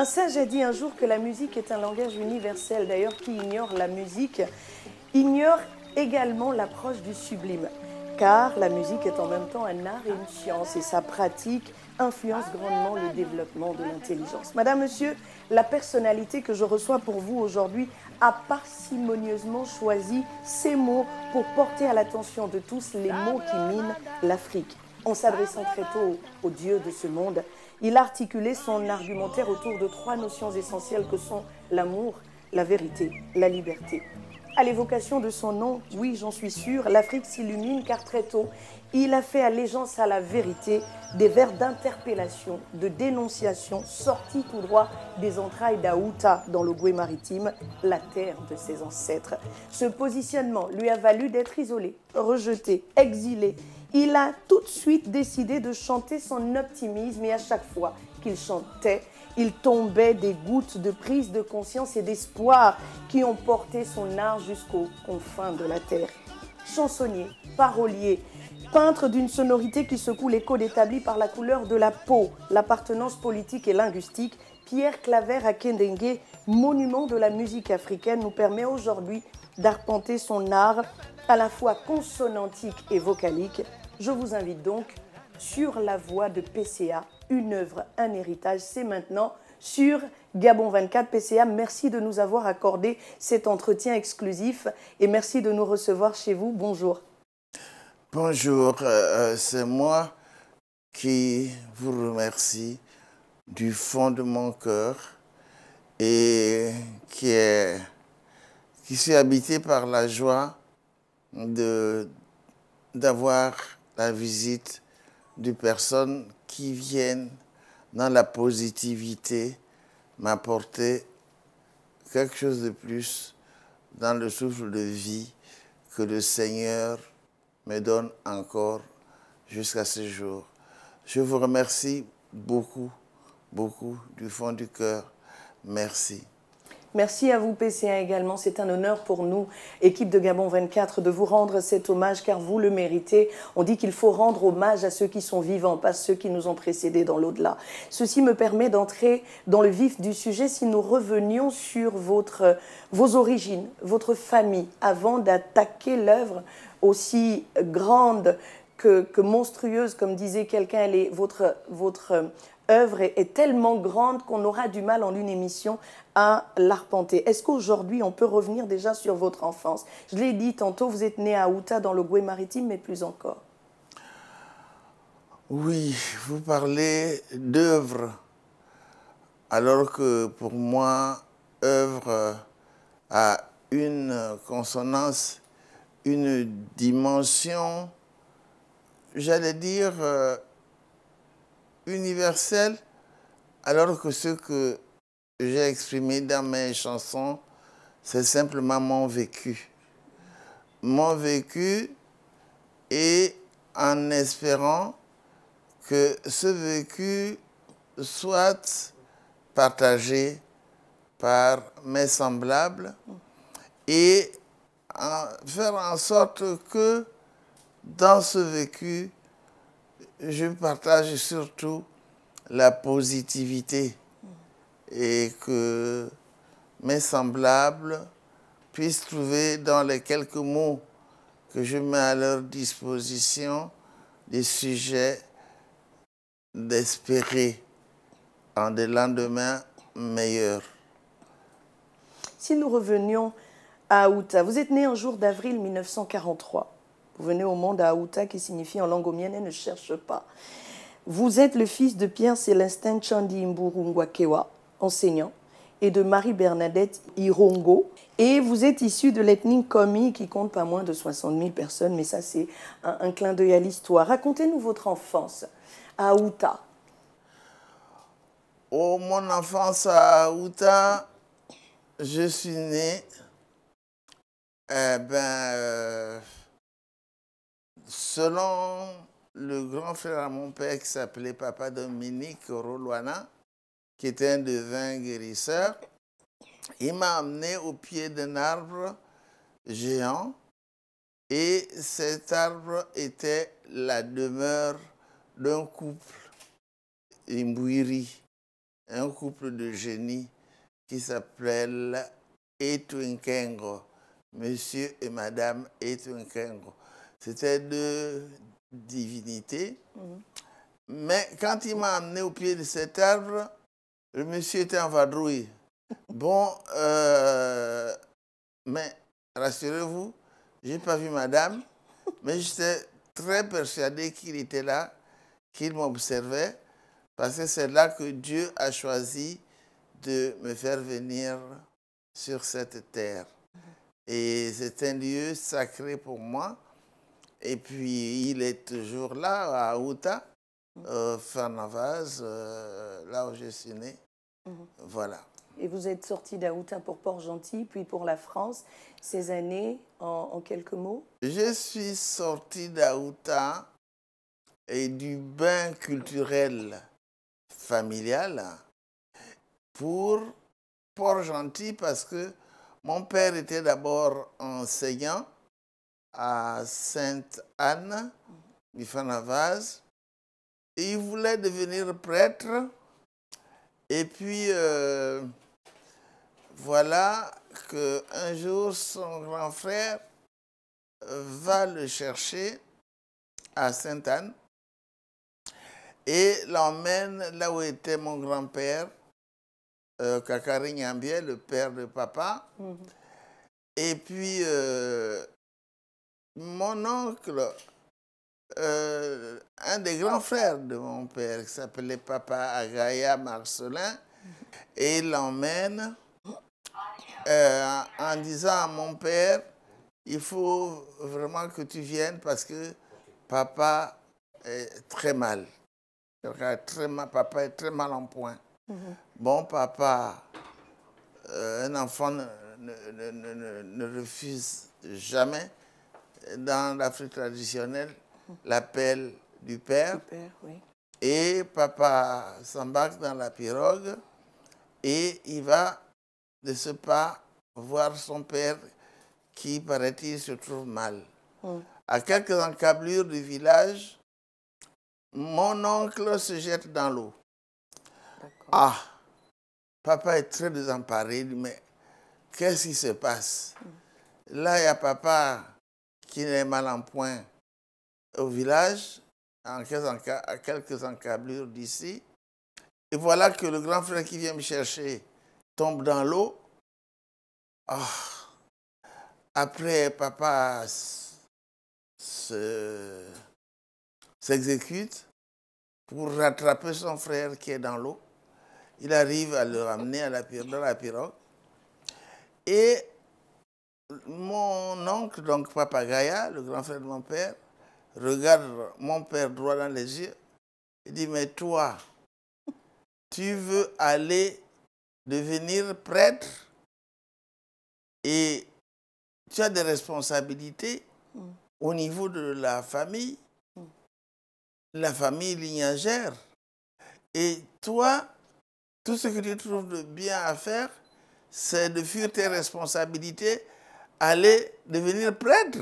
Un sage a dit un jour que la musique est un langage universel. D'ailleurs, qui ignore la musique ignore également l'approche du sublime. Car la musique est en même temps un art et une science et sa pratique influence grandement le développement de l'intelligence. Madame, monsieur, la personnalité que je reçois pour vous aujourd'hui a parcimonieusement choisi ces mots pour porter à l'attention de tous les mots qui minent l'Afrique. En s'adressant très tôt aux dieux de ce monde, il a articulé son argumentaire autour de trois notions essentielles que sont l'amour, la vérité, la liberté. À l'évocation de son nom, oui, j'en suis sûr, l'Afrique s'illumine car très tôt, il a fait allégeance à la vérité, des vers d'interpellation, de dénonciation, sortis tout droit des entrailles d'Aouta dans le Gué maritime, la terre de ses ancêtres. Ce positionnement lui a valu d'être isolé, rejeté, exilé il a tout de suite décidé de chanter son optimisme et à chaque fois qu'il chantait, il tombait des gouttes de prise de conscience et d'espoir qui ont porté son art jusqu'aux confins de la terre. Chansonnier, parolier, peintre d'une sonorité qui secoue les codes établis par la couleur de la peau, l'appartenance politique et linguistique, Pierre Claver Kendengué, monument de la musique africaine, nous permet aujourd'hui d'arpenter son art à la fois consonantique et vocalique. Je vous invite donc sur la voie de PCA, une œuvre, un héritage, c'est maintenant sur Gabon 24 PCA. Merci de nous avoir accordé cet entretien exclusif et merci de nous recevoir chez vous. Bonjour. Bonjour, euh, euh, c'est moi qui vous remercie du fond de mon cœur et qui est qui suis habité par la joie de d'avoir la visite de personnes qui viennent dans la positivité m'apporter quelque chose de plus dans le souffle de vie que le Seigneur me donne encore jusqu'à ce jour. Je vous remercie beaucoup, beaucoup du fond du cœur. Merci. Merci à vous PC1 également, c'est un honneur pour nous, équipe de Gabon 24, de vous rendre cet hommage car vous le méritez. On dit qu'il faut rendre hommage à ceux qui sont vivants, pas ceux qui nous ont précédés dans l'au-delà. Ceci me permet d'entrer dans le vif du sujet si nous revenions sur votre, vos origines, votre famille, avant d'attaquer l'œuvre aussi grande que, monstrueuse, comme disait quelqu'un, elle est votre, votre œuvre est, tellement grande qu'on aura du mal en une émission à l'arpenter. Est-ce qu'aujourd'hui, on peut revenir déjà sur votre enfance Je l'ai dit tantôt, vous êtes né à Outa, dans le Goué-Maritime, mais plus encore. Oui, vous parlez d'œuvre, alors que pour moi, œuvre a une consonance, une dimension, j'allais dire, euh, universel, alors que ce que j'ai exprimé dans mes chansons, c'est simplement mon vécu. Mon vécu et en espérant que ce vécu soit partagé par mes semblables et faire en sorte que dans ce vécu, je partage surtout la positivité et que mes semblables puissent trouver dans les quelques mots que je mets à leur disposition des sujets d'espérer en des lendemains meilleurs. Si nous revenions à Outa, vous êtes né un jour d'avril 1943. Vous venez au monde à Aouta qui signifie en langue omienne, ne cherche pas. Vous êtes le fils de Pierre Célestin Chandi enseignant, et de Marie-Bernadette Irongo. Et vous êtes issu de l'ethnie Komi qui compte pas moins de 60 000 personnes, mais ça c'est un, clin d'œil à l'histoire. Racontez-nous votre enfance à Aouta. Oh, mon enfance à Aouta, je suis né. Eh ben, euh, selon le grand frère à mon père qui s'appelait Papa Dominique Roloana, qui était un devin guérisseur, il m'a amené au pied d'un arbre géant et cet arbre était la demeure d'un couple, Imbouiri, un couple de génies qui s'appelle Etwinkengo, monsieur et madame Etwinkengo. C'était de divinité. Mm-hmm. Mais quand il m'a amené au pied de cet arbre, le monsieur était en vadrouille. Bon, euh, mais rassurez-vous, je n'ai pas vu madame, mais j'étais très persuadé qu'il était là, qu'il m'observait, parce que c'est là que Dieu a choisi de me faire venir sur cette terre. Mm-hmm. Et c'est un lieu sacré pour moi et puis, il est toujours là, à Outa, mm. euh, Fernavaz, euh, là où je suis né. Voilà. Et vous êtes sorti d'Aouta pour Port-Gentil, puis pour la France. Ces années, en, en quelques mots Je suis sorti d'Aouta et du bain culturel familial pour Port-Gentil parce que mon père était d'abord enseignant à Sainte-Anne, vase et il voulait devenir prêtre. Et puis, euh, voilà qu'un jour, son grand frère va le chercher à Sainte-Anne et l'emmène là où était mon grand-père, euh, Kakari le père de papa. Mhm. Et puis, euh, mon oncle, euh, un des grands frères de mon père, qui s'appelait Papa Agaya Marcelin, et il l'emmène euh, en disant à mon père, il faut vraiment que tu viennes parce que papa est très mal. Très papa est très mal en point. Mhm. Bon, papa, euh, un enfant ne refuse jamais dans l'Afrique traditionnelle, l'appel du père. Et papa s'embarque dans la pirogue et il va de ce pas voir son père qui, paraît-il, se trouve mal. Hum. À quelques encablures du village, mon oncle se jette dans l'eau. Ah, papa est très désemparé, mais qu'est-ce qui se passe hum. Là, il y a papa qui n'est mal en point au village, à quelques encablures d'ici. Et voilà que le grand frère qui vient me chercher tombe dans l'eau. Ah. Après, papa s'exécute pour rattraper son frère qui est dans l'eau. Il arrive à le ramener à la, dans la pirogue. Et mon oncle, donc Papa Gaïa, le grand frère de mon père, regarde mon père droit dans les yeux et dit, mais toi, tu veux aller devenir prêtre et tu as des responsabilités mm. au niveau de la famille, mm. la famille lignagère. Et toi, tout ce que tu trouves de bien à faire, c'est de fuir tes responsabilités Aller devenir prêtre.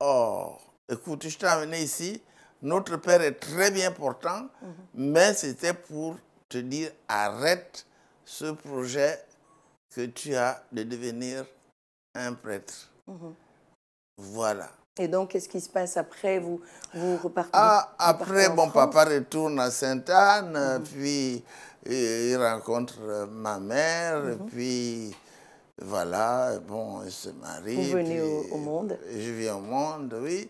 Oh, écoute, je t'ai amené ici, notre père est très bien portant, mhm. mais c'était pour te dire arrête ce projet que tu as de devenir un prêtre. Mhm. Voilà. Et donc, qu'est-ce qui se passe après Vous, vous repartez ah, Après, mon papa retourne à Sainte-Anne, mhm. puis il rencontre ma mère, puis voilà, bon, je se marie. Vous venez au, monde Je viens au monde, oui.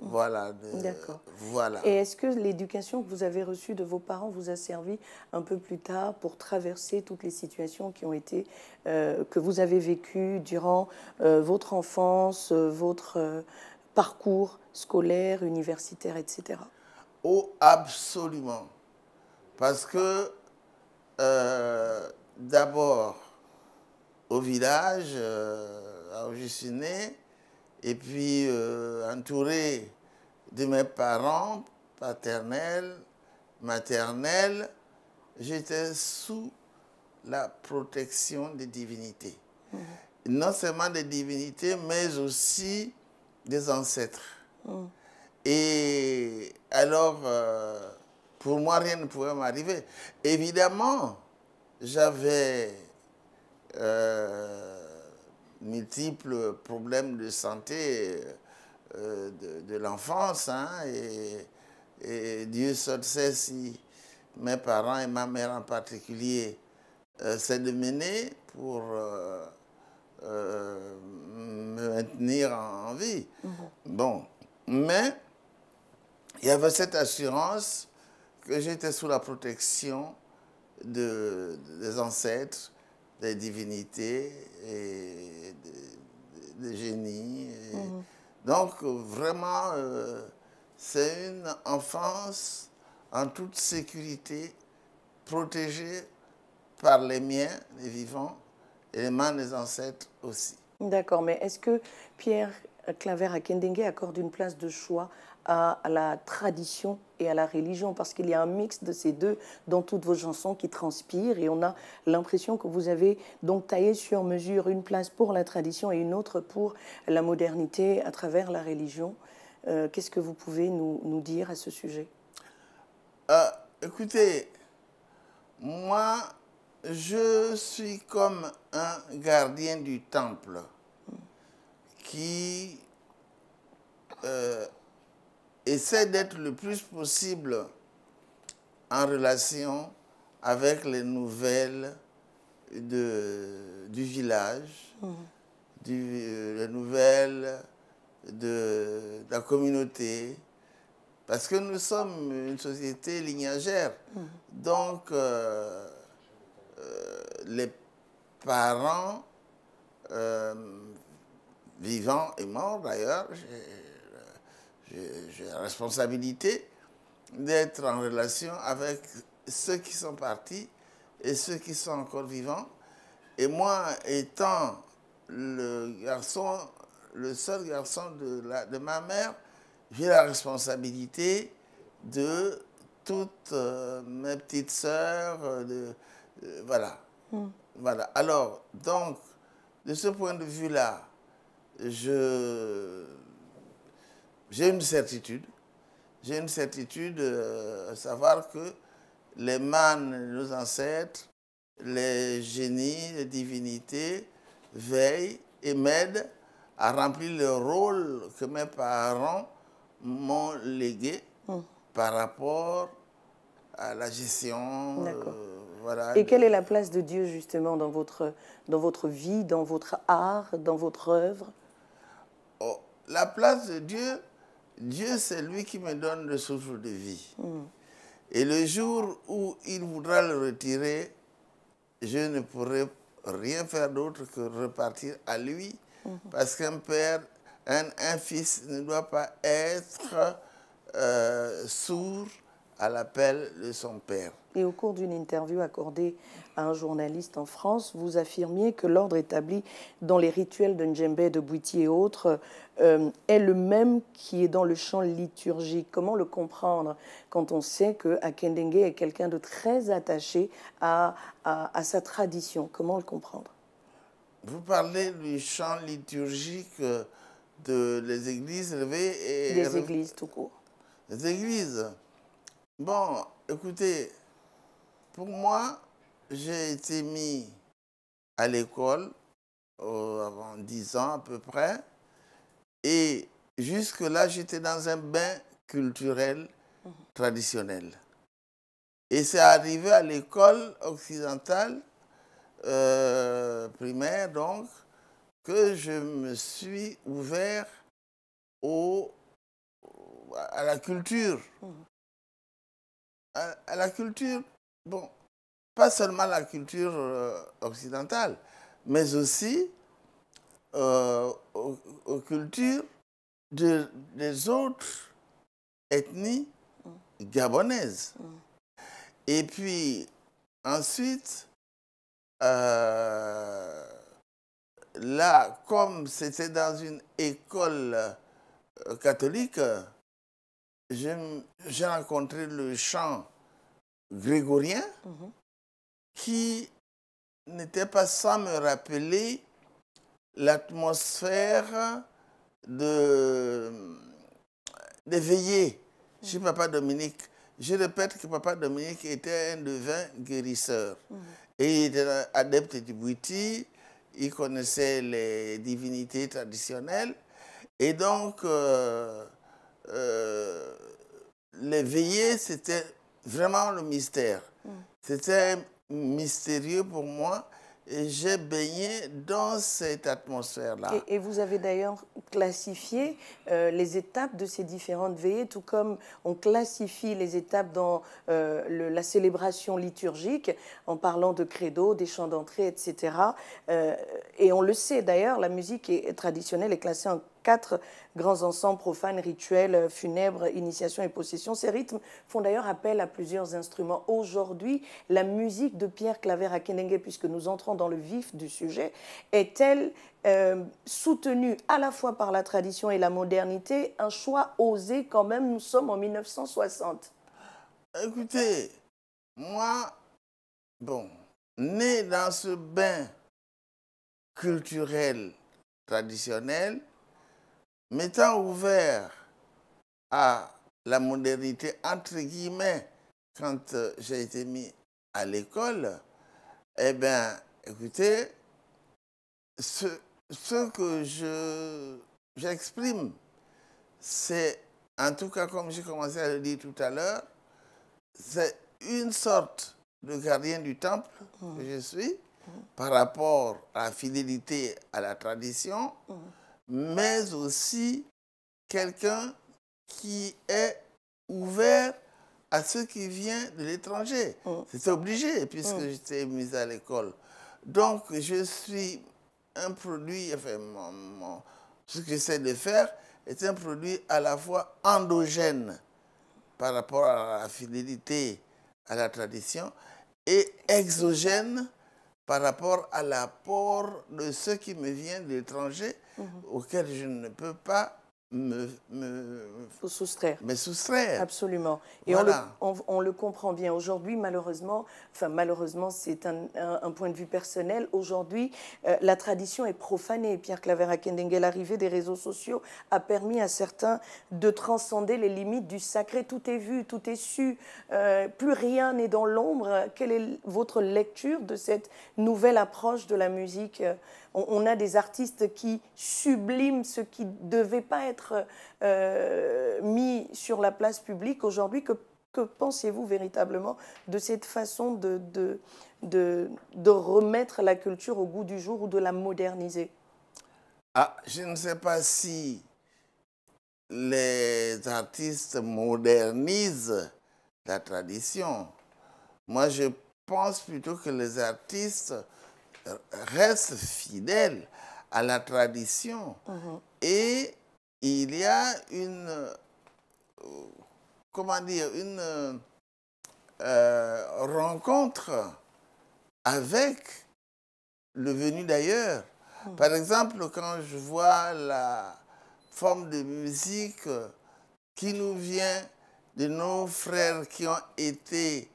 Voilà. D'accord. Voilà. Et est-ce que l'éducation que vous avez reçue de vos parents vous a servi un peu plus tard pour traverser toutes les situations qui ont été, euh, que vous avez vécues durant euh, votre enfance, euh, votre parcours scolaire, universitaire, etc. Oh, absolument. Parce que, d'abord, au village, où je suis né, et puis euh, entouré de mes parents paternels, maternels, j'étais sous la protection des divinités. Mm. Non seulement des divinités, mais aussi des ancêtres. Mm. Et alors, euh, pour moi, rien ne pouvait m'arriver. Évidemment, j'avais euh, multiples problèmes de santé euh, de, l'enfance. Hein, et, Dieu seul sait si mes parents et ma mère en particulier s'est euh, donné pour me maintenir en, vie. Mhm. Bon, mais il y avait cette assurance que j'étais sous la protection de, des ancêtres des divinités et des, génies. Mhm. Donc, vraiment, euh, c'est une enfance en toute sécurité, protégée par les miens, les vivants, et les mains des ancêtres aussi. D'accord, mais est-ce que Pierre Claver à Kendenge accorde une place de choix à, la tradition et à la religion, parce qu'il y a un mix de ces deux dans toutes vos chansons qui transpirent, et on a l'impression que vous avez donc taillé sur mesure une place pour la tradition et une autre pour la modernité à travers la religion. Euh, qu'est-ce que vous pouvez nous, nous, dire à ce sujet euh, Écoutez, moi, je suis comme un gardien du temple qui euh, essaie d'être le plus possible en relation avec les nouvelles du village, mm. les nouvelles de, la communauté, parce que nous sommes une société lignagère. Mm. Donc, euh, euh, les parents euh, vivants et morts, d'ailleurs, j'ai la responsabilité d'être en relation avec ceux qui sont partis et ceux qui sont encore vivants. Et moi, étant le garçon, le seul garçon de, la, de ma mère, j'ai la responsabilité de toutes euh, mes petites sœurs, euh, de, euh, voilà. Hmm. Voilà. Alors, donc, de ce point de vue-là, je j'ai une certitude, j'ai une certitude euh, savoir que les mânes, nos ancêtres, les génies, les divinités veillent et m'aident à remplir le rôle que mes parents m'ont légué hum. par rapport à la gestion. Euh, et quelle est la place de Dieu justement dans votre, dans votre vie, dans votre art, dans votre œuvre oh, La place de Dieu, Dieu, c'est lui qui me donne le souffle de vie. Hmm. Et le jour où il voudra le retirer, je ne pourrai rien faire d'autre que repartir à lui. Hmm. Parce qu'un père, un, fils ne doit pas être euh, sourd à l'appel de son père. Et au cours d'une interview accordée à un journaliste en France, vous affirmiez que l'ordre établi dans les rituels de Njembe, de Bouiti et autres euh, est le même qui est dans le champ liturgique. Comment le comprendre quand on sait que est quelqu'un de très attaché à, sa tradition Comment le comprendre Vous parlez du champ liturgique euh, de les églises élevées et... les églises tout court. Les églises Bon, écoutez, pour moi, j'ai été mis à l'école euh, avant 10 ans à peu près. Et jusque-là, j'étais dans un bain culturel traditionnel. Et c'est arrivé à l'école occidentale, euh, primaire donc, que je me suis ouvert à la culture. Mmh à, la culture, bon, pas seulement la culture euh, occidentale, mais aussi euh, aux, cultures des autres ethnies mm. gabonaises. Mm. Et puis, ensuite, euh, là, comme c'était dans une école catholique, j'ai rencontré le chant grégorien mhm. qui n'était pas sans me rappeler l'atmosphère de d'éveiller mhm. chez Papa Dominique. Je répète que Papa Dominique était un devin guérisseur. Mhm. Et il était adepte du Bouti, il connaissait les divinités traditionnelles. Et donc, euh, euh, les veillées, c'était vraiment le mystère. Mm. C'était mystérieux pour moi et j'ai baigné dans cette atmosphère-là. Et, vous avez d'ailleurs classifié euh, les étapes de ces différentes veillées, tout comme on classifie les étapes dans euh, la célébration liturgique, en parlant de credo, des chants d'entrée, etc. et on le sait d'ailleurs, la musique traditionnelle est classée en quatre grands ensembles profanes, rituels, funèbres, initiation et possession. Ces rythmes font d'ailleurs appel à plusieurs instruments. Aujourd'hui, la musique de Pierre Claver à Akenenge, puisque nous entrons dans le vif du sujet, est-elle euh, soutenue à la fois par la tradition et la modernité Un choix osé quand même, nous sommes en 1960. Écoutez, moi, bon, né dans ce bain culturel traditionnel, m'étant ouvert à la modernité, entre guillemets, quand euh, j'ai été mis à l'école, eh bien, écoutez, ce, ce que je, j'exprime, c'est, en tout cas, comme j'ai commencé à le dire tout à l'heure, c'est une sorte de gardien du temple que mmh. je suis mmh. par rapport à la fidélité à la tradition, mmh mais aussi quelqu'un qui est ouvert à ce qui vient de l'étranger. C'était mm. C'est obligé, puisque mm. j'étais mise à l'école. Donc, je suis un produit, enfin, ce que j'essaie de faire est un produit à la fois endogène par rapport à la fidélité à la tradition et exogène par rapport à l'apport de ce qui me vient de l'étranger Mhm. auquel je ne peux pas me, soustraire. mais soustraire. Absolument. Et on, le, on, le, comprend bien. Aujourd'hui, malheureusement, enfin malheureusement, c'est un, un, point de vue personnel. Aujourd'hui, euh, la tradition est profanée. Pierre Clavera kendengel l'arrivée des réseaux sociaux a permis à certains de transcender les limites du sacré. Tout est vu, tout est su. Euh, plus rien n'est dans l'ombre. Quelle est votre lecture de cette nouvelle approche de la musique euh, on, a des artistes qui subliment ce qui ne devait pas être euh, mis sur la place publique aujourd'hui. Que, pensez-vous véritablement de cette façon de, de, de, de remettre la culture au goût du jour ou de la moderniser ah, je ne sais pas si les artistes modernisent la tradition. Moi, je pense plutôt que les artistes reste fidèle à la tradition. Mm-hmm. Et il y a une, euh, comment dire, une euh, rencontre avec le venu d'ailleurs. Mm. Par exemple, quand je vois la forme de musique qui nous vient de nos frères qui ont été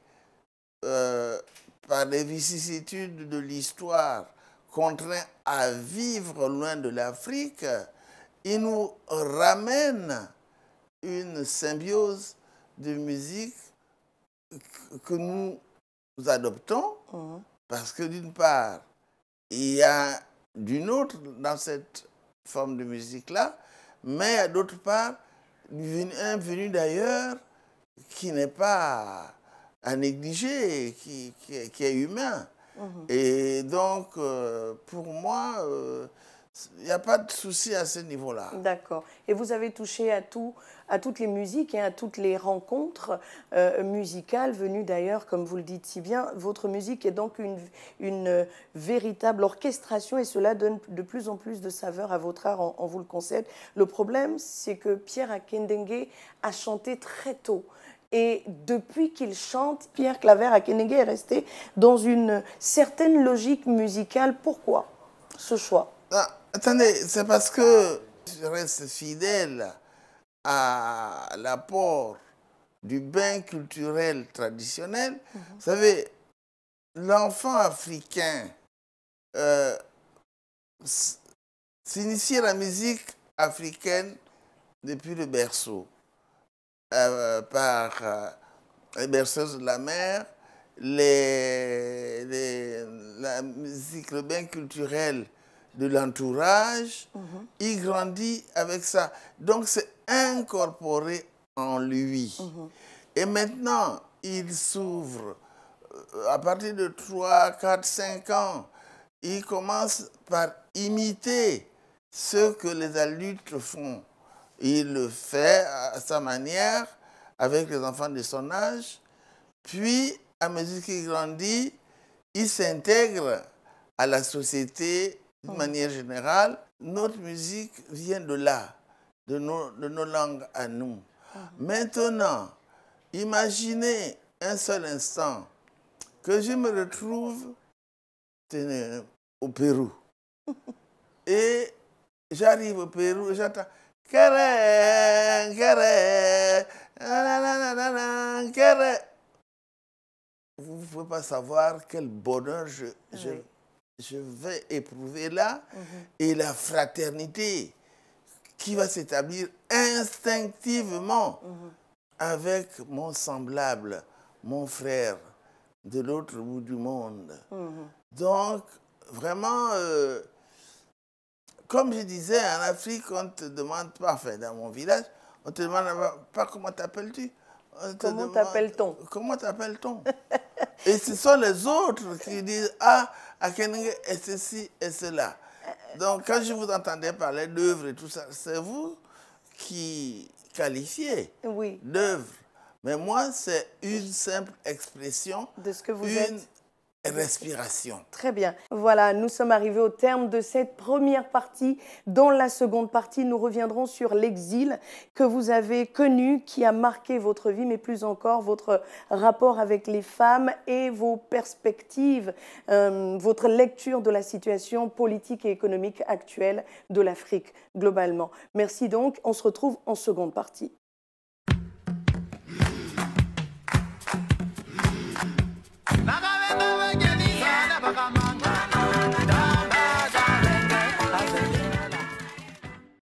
euh, par les vicissitudes de l'histoire, contraint à vivre loin de l'Afrique, il nous ramène une symbiose de musique que nous adoptons, mmh. parce que d'une part, il y a d'une autre dans cette forme de musique-là, mais d'autre part, un venu d'ailleurs qui n'est pas à négliger, qui, est humain. Mhm. Et donc, euh, pour moi, il euh, n'y a pas de souci à ce niveau-là. D'accord. Et vous avez touché à, toutes les musiques et à toutes les rencontres euh, musicales venues d'ailleurs, comme vous le dites si bien. Votre musique est donc une, véritable orchestration et cela donne de plus en plus de saveur à votre art, on, vous le concède. Le problème, c'est que Pierre Akendengue a chanté très tôt. Et depuis qu'il chante, Pierre Claver à kenege est resté dans une certaine logique musicale. Pourquoi ce choix ah, Attendez, c'est parce que je reste fidèle à l'apport du bain culturel traditionnel. Mhm. Vous savez, l'enfant africain euh, s'initie à la musique africaine depuis le berceau. Euh, par euh, les berceuses de la mer, les, la musique, le culturelle de l'entourage, il mhm. grandit avec ça. Donc c'est incorporé en lui. Mhm. Et maintenant, il s'ouvre. Euh, à partir de 3, 4, 5 ans, il commence par imiter ce que les adultes font il le fait à sa manière avec les enfants de son âge. Puis, à mesure qu'il grandit, il s'intègre à la société d'une mmh. manière générale. Notre musique vient de là, de nos, langues à nous. Mmh. Maintenant, imaginez un seul instant que je me retrouve au Pérou. Et j'arrive au Pérou, j'attends. Vous ne pouvez pas savoir quel bonheur je, je, vais éprouver là. Mhm. Et la fraternité qui va s'établir instinctivement mhm. avec mon semblable, mon frère de l'autre bout du monde. Mhm. Donc, vraiment, euh, comme je disais, en Afrique, on ne te demande pas, enfin dans mon village, on ne te demande pas comment t'appelles-tu. Comment tappelles t on Comment tappelles t on Et ce sont les autres qui disent Ah, Akening et ceci et cela. Donc, quand je vous entendais parler d'œuvre et tout ça, c'est vous qui qualifiez oui. d'œuvre. Mais moi, c'est une simple expression. De ce que vous une, êtes respiration. Très bien. Voilà, nous sommes arrivés au terme de cette première partie. Dans la seconde partie, nous reviendrons sur l'exil que vous avez connu, qui a marqué votre vie, mais plus encore votre rapport avec les femmes et vos perspectives, euh, votre lecture de la situation politique et économique actuelle de l'Afrique globalement. Merci donc, on se retrouve en seconde partie.